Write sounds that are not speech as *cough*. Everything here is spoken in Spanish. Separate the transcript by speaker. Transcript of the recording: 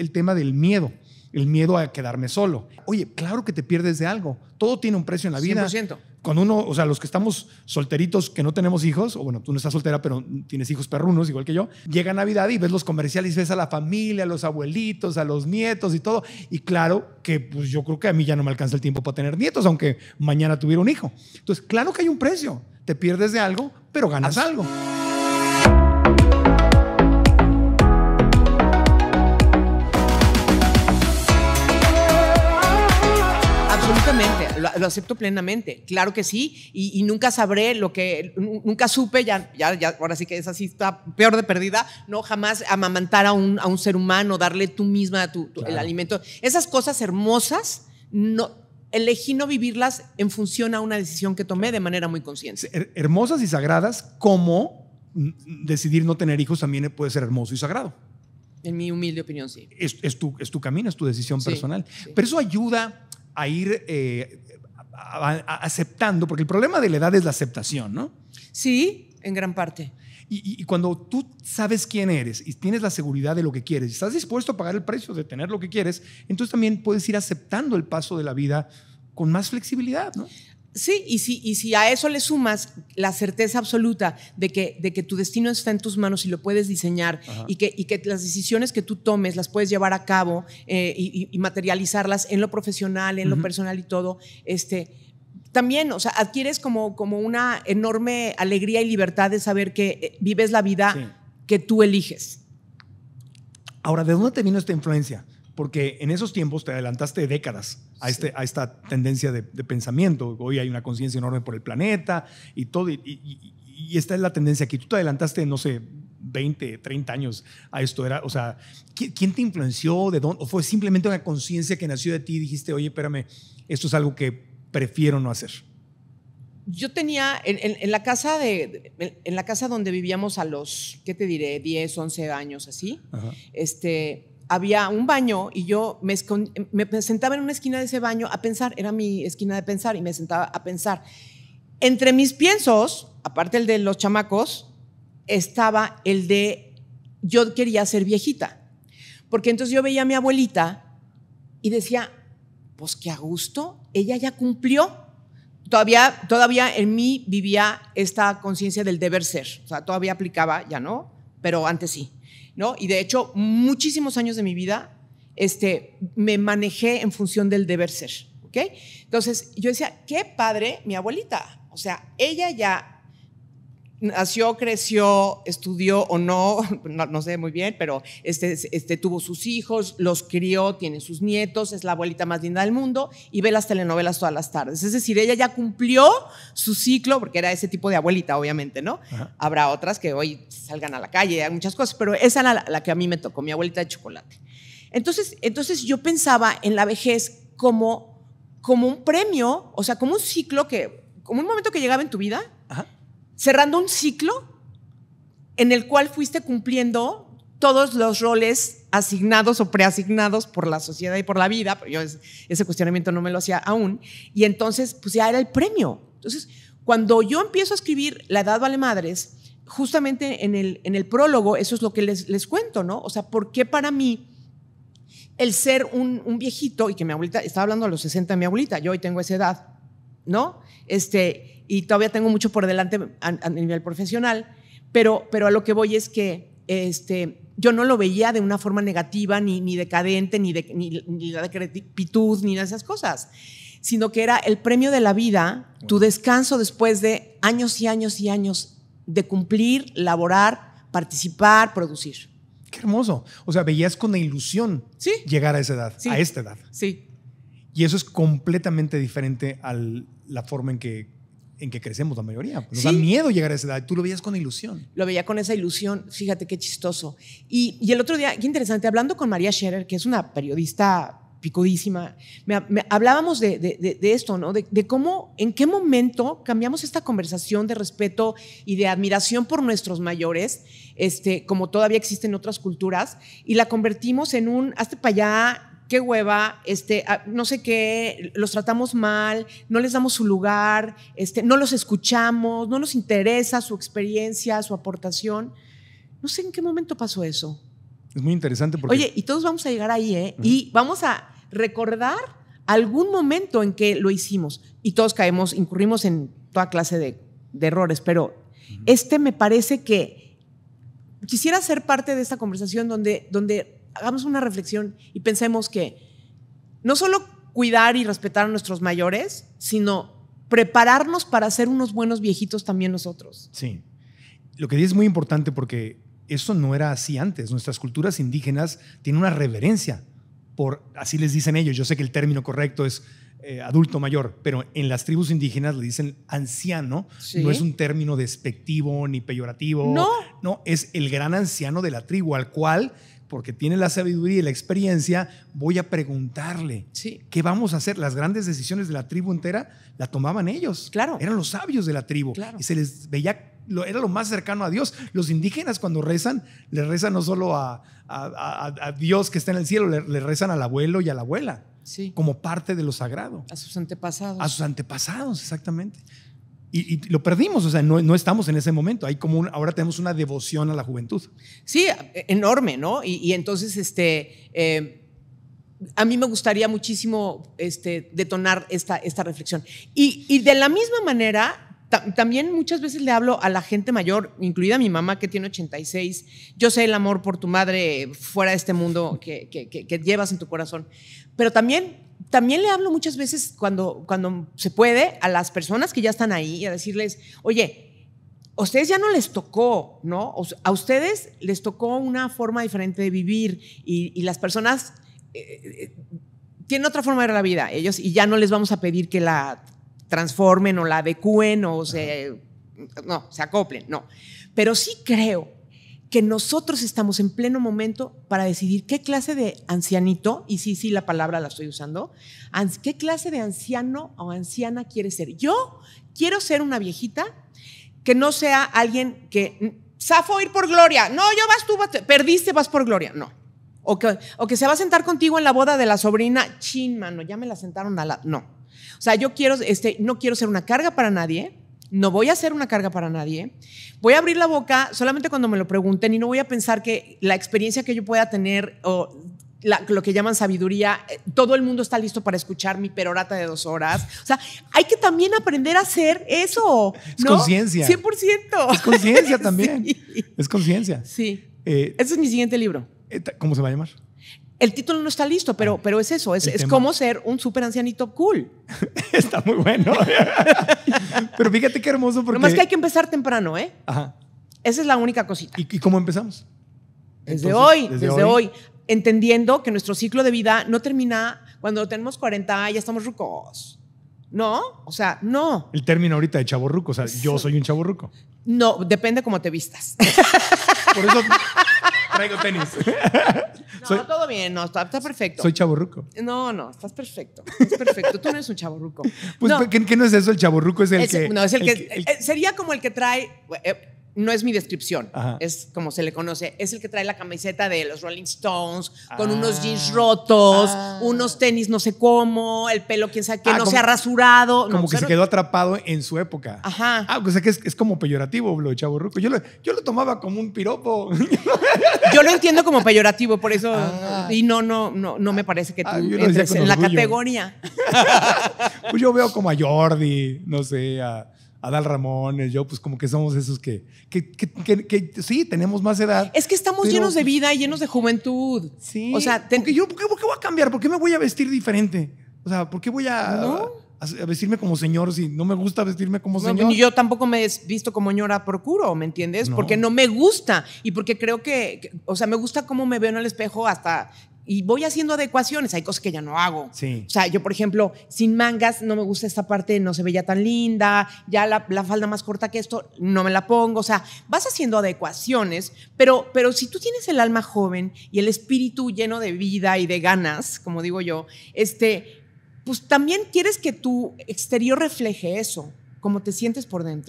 Speaker 1: el tema del miedo, el miedo a quedarme solo. Oye, claro que te pierdes de algo. Todo tiene un precio en la vida. 100%. Cuando uno, o sea, los que estamos solteritos, que no tenemos hijos, o bueno, tú no estás soltera, pero tienes hijos perrunos, igual que yo, llega Navidad y ves los comerciales, ves a la familia, a los abuelitos, a los nietos y todo. Y claro que pues yo creo que a mí ya no me alcanza el tiempo para tener nietos, aunque mañana tuviera un hijo. Entonces, claro que hay un precio. Te pierdes de algo, pero ganas algo.
Speaker 2: lo acepto plenamente, claro que sí, y, nunca sabré lo que, nunca supe, ya, ya, ahora sí que es así, está peor de perdida, no jamás amamantar a un, ser humano, darle tú misma tu, el alimento. Esas cosas hermosas, no, elegí no vivirlas en función a una decisión que tomé de manera muy consciente.
Speaker 1: Hermosas y sagradas, como decidir no tener hijos también puede ser hermoso y sagrado. En mi humilde opinión, sí. Es, tu, es tu, camino, es tu decisión personal. Pero eso ayuda a ir eh, aceptando, porque el problema de la edad es la aceptación, ¿no? Sí, en gran parte. Y, cuando tú sabes quién eres y tienes la seguridad de lo que quieres y estás dispuesto a pagar el precio de tener lo que quieres, entonces también puedes ir aceptando el paso de la vida con más
Speaker 2: flexibilidad, ¿no? Sí, y si, y si a eso le sumas la certeza absoluta de que, de que tu destino está en tus manos y lo puedes diseñar y que, y que las decisiones que tú tomes las puedes llevar a cabo eh, y, materializarlas en lo profesional, en lo personal y todo, este, también, o sea, adquieres como, como una enorme alegría y libertad de saber que eh, vives la vida que tú eliges.
Speaker 1: Ahora, ¿de dónde te vino esta influencia? porque en esos tiempos te adelantaste décadas a, este, a esta tendencia de, pensamiento. Hoy hay una conciencia enorme por el planeta y todo, y, esta es la tendencia que Tú te adelantaste, no sé, 20, 30 años a esto. Era, o sea, ¿quién, te influenció? ¿De dónde? ¿O fue simplemente una conciencia que nació de ti y dijiste, oye, espérame, esto es algo que prefiero no hacer?
Speaker 2: Yo tenía en, la casa de en, la casa donde vivíamos a los, ¿qué te diré? 10, 11 años así. Este, había un baño y yo me, sentaba en una esquina de ese baño a pensar, era mi esquina de pensar y me sentaba a pensar. Entre mis piensos, aparte el de los chamacos, estaba el de yo quería ser viejita, porque entonces yo veía a mi abuelita y decía, pues qué a gusto, ella ya cumplió. Todavía, todavía en mí vivía esta conciencia del deber ser, o sea, todavía aplicaba, ya no, pero antes sí. Y de hecho, muchísimos años de mi vida este, me manejé en función del deber ser, Entonces, yo decía, qué padre mi abuelita. O sea, ella ya nació, creció, estudió o *laughs* no, no, sé muy bien, pero este, este, tuvo sus hijos, los crió, tiene sus nietos, es la abuelita más linda del mundo y ve las telenovelas todas las tardes. Es decir, ella ya cumplió su ciclo, porque era ese tipo de abuelita, obviamente, ¿no? Habrá otras que hoy salgan a la calle, hay muchas cosas, pero esa era la, la que a mí me tocó, mi abuelita de chocolate. Entonces, entonces yo pensaba en la vejez como, como un premio, o sea, como un ciclo que, como un momento que llegaba en tu vida cerrando un ciclo en el cual fuiste cumpliendo todos los roles asignados o preasignados por la sociedad y por la vida, pero yo ese cuestionamiento no me lo hacía aún, y entonces pues ya era el premio. Entonces, cuando yo empiezo a escribir La Edad Vale Madres, justamente en el, en el prólogo, eso es lo que les, cuento, ¿no? O sea, ¿por qué para mí el ser un, viejito, y que mi abuelita, estaba hablando a los 60 mi abuelita, yo hoy tengo esa edad, ¿no? Este, y todavía tengo mucho por delante a, nivel profesional, pero, pero a lo que voy es que este, yo no lo veía de una forma negativa, ni, ni decadente, ni de, ni, ni de ni de esas cosas, sino que era el premio de la vida, tu descanso después de años y años y años de cumplir,
Speaker 1: laborar, participar, producir. Qué hermoso. O sea, veías con ilusión ¿Sí? llegar a esa edad, a esta edad. Sí. Y eso es completamente diferente a la forma en que en que crecemos la mayoría. Pues, nos da miedo llegar a esa edad. Tú lo veías con ilusión.
Speaker 2: Lo veía con esa ilusión. Fíjate qué chistoso. Y, el otro día, qué interesante, hablando con María Scherer, que es una periodista picudísima, hablábamos de, esto, ¿no? De, cómo, en qué momento cambiamos esta conversación de respeto y de admiración por nuestros mayores, este, como todavía existen otras culturas, y la convertimos en un, hazte para allá, qué hueva, este, ah, no sé qué, los tratamos mal, no les damos su lugar, este, no los escuchamos, no nos interesa su experiencia, su aportación. No sé en qué momento pasó eso.
Speaker 1: Es muy interesante porque... Oye,
Speaker 2: y todos vamos a llegar ahí, ¿eh? Y vamos a recordar algún momento en que lo hicimos y todos caemos, incurrimos en toda clase de, errores, pero este me parece que quisiera ser parte de esta conversación donde, donde hagamos una reflexión y pensemos que no solo cuidar y respetar a nuestros mayores, sino prepararnos para ser unos buenos viejitos también nosotros.
Speaker 1: Sí. Lo que dices es muy importante porque eso no era así antes. Nuestras culturas indígenas tienen una reverencia por, así les dicen ellos, yo sé que el término correcto es eh, adulto mayor, pero en las tribus indígenas le dicen anciano, no es un término despectivo ni peyorativo, no. no, es el gran anciano de la tribu al cual porque tiene la sabiduría y la experiencia, voy a preguntarle sí. qué vamos a hacer. Las grandes decisiones de la tribu entera la tomaban ellos. Claro. Eran los sabios de la tribu. Claro. Y se les veía, era lo más cercano a Dios. Los indígenas cuando rezan, le rezan no solo a, Dios que está en el cielo, le, le, rezan al abuelo y a la abuela. Sí. Como parte de lo sagrado. A sus antepasados. A sus antepasados, exactamente. Y, lo perdimos, o sea, no, no, estamos en ese momento. Hay como ahora tenemos una devoción a la juventud. Sí, enorme, ¿no? Y, entonces, este,
Speaker 2: eh, a mí me gustaría muchísimo este, detonar esta, esta reflexión. Y, y de la misma manera, también muchas veces le hablo a la gente mayor, incluida mi mamá que tiene 86. Yo sé el amor por tu madre fuera de este mundo que, que llevas en tu corazón, pero también también le hablo muchas veces cuando, cuando se puede a las personas que ya están ahí a decirles, oye, a ustedes ya no les tocó, ¿no? A ustedes les tocó una forma diferente de vivir y, las personas eh, eh, tienen otra forma de ver la vida, ellos, y ya no les vamos a pedir que la transformen o la adecúen o se, no, se acoplen, no. Pero sí creo que nosotros estamos en pleno momento para decidir qué clase de ancianito, y sí, sí, la palabra la estoy usando, qué clase de anciano o anciana quiere ser. Yo quiero ser una viejita que no sea alguien que, Safo, mm, ir por gloria. No, yo vas tú, perdiste, vas por gloria. No. O que, se va a sentar contigo en la boda de la sobrina, chin, mano, ya me la sentaron a la. No. O sea, yo quiero, este, no quiero ser una carga para nadie no voy a hacer una carga para nadie, voy a abrir la boca solamente cuando me lo pregunten y no voy a pensar que la experiencia que yo pueda tener o lo que llaman sabiduría, eh, todo el mundo está listo para escuchar mi perorata de dos horas. O sea, hay que también aprender a hacer eso. Es conciencia. 100%. Es conciencia *laughs* también.
Speaker 1: Es conciencia. Sí. Eh,
Speaker 2: Ese es mi siguiente libro.
Speaker 1: Eh, ¿Cómo se va a llamar?
Speaker 2: El título no está listo, pero, pero es eso, es, es cómo ser un súper ancianito cool.
Speaker 1: *laughs* está muy bueno. *laughs* pero fíjate qué hermoso porque... más que hay
Speaker 2: que empezar temprano, ¿eh? Ajá. Esa es la única cosita. ¿Y, cómo empezamos?
Speaker 1: Desde hoy, desde, hoy.
Speaker 2: Entendiendo que nuestro ciclo de vida no termina cuando tenemos 40, ya estamos rucos. ¿No?
Speaker 1: O sea, no. El término ahorita de chavo ruco. o sea, yo soy un chavo ruco?
Speaker 2: No, depende cómo te vistas. *laughs* Por eso
Speaker 1: traigo tenis. *laughs* No,
Speaker 2: todo bien, no, está, perfecto. Soy chaborruco. No, no, estás perfecto. Estás perfecto. Tú no eres un chaborruco.
Speaker 1: Pues, ¿qué, no es eso? El chaborruco es el que. No, es el, que,
Speaker 2: sería como el que trae. Eh, no es mi descripción, es como se le conoce, es el que trae la camiseta de los Rolling Stones, con ah. unos jeans rotos, ah. unos tenis no sé cómo, el pelo quién sabe que ah, no se ha rasurado. Como que se
Speaker 1: quedó atrapado en su época. Ajá. Ah, o sea que es, como peyorativo lo de Chavo Ruco. Yo lo, tomaba como un piropo. *laughs* yo lo entiendo como peyorativo, por eso, y no, no,
Speaker 2: no, no me parece que tú entres en la categoría.
Speaker 1: *laughs* pues yo veo como a Jordi, no sé, a Adal Ramones, yo, pues como que somos esos que, que, sí, tenemos más edad. Es que estamos llenos de pues vida,
Speaker 2: y llenos de juventud. Sí. O sea,
Speaker 1: yo, ¿por qué, voy a cambiar? ¿Por qué me voy a vestir diferente? O sea, ¿por qué voy a, vestirme como señor si no me gusta vestirme como señor? yo
Speaker 2: tampoco me he visto como señora procuro, ¿me entiendes? Porque no me gusta y porque creo que, o sea, me gusta cómo me veo en el espejo hasta y voy haciendo adecuaciones. Hay cosas que ya no hago. O sea, yo, por ejemplo, sin mangas no me gusta esta parte, no se veía tan linda, ya la, la, falda más corta que esto, no me la pongo. O sea, vas haciendo adecuaciones, pero, pero si tú tienes el alma joven y el espíritu lleno de vida y de ganas, como digo yo, este, pues también quieres que tu exterior refleje eso, como te sientes por dentro.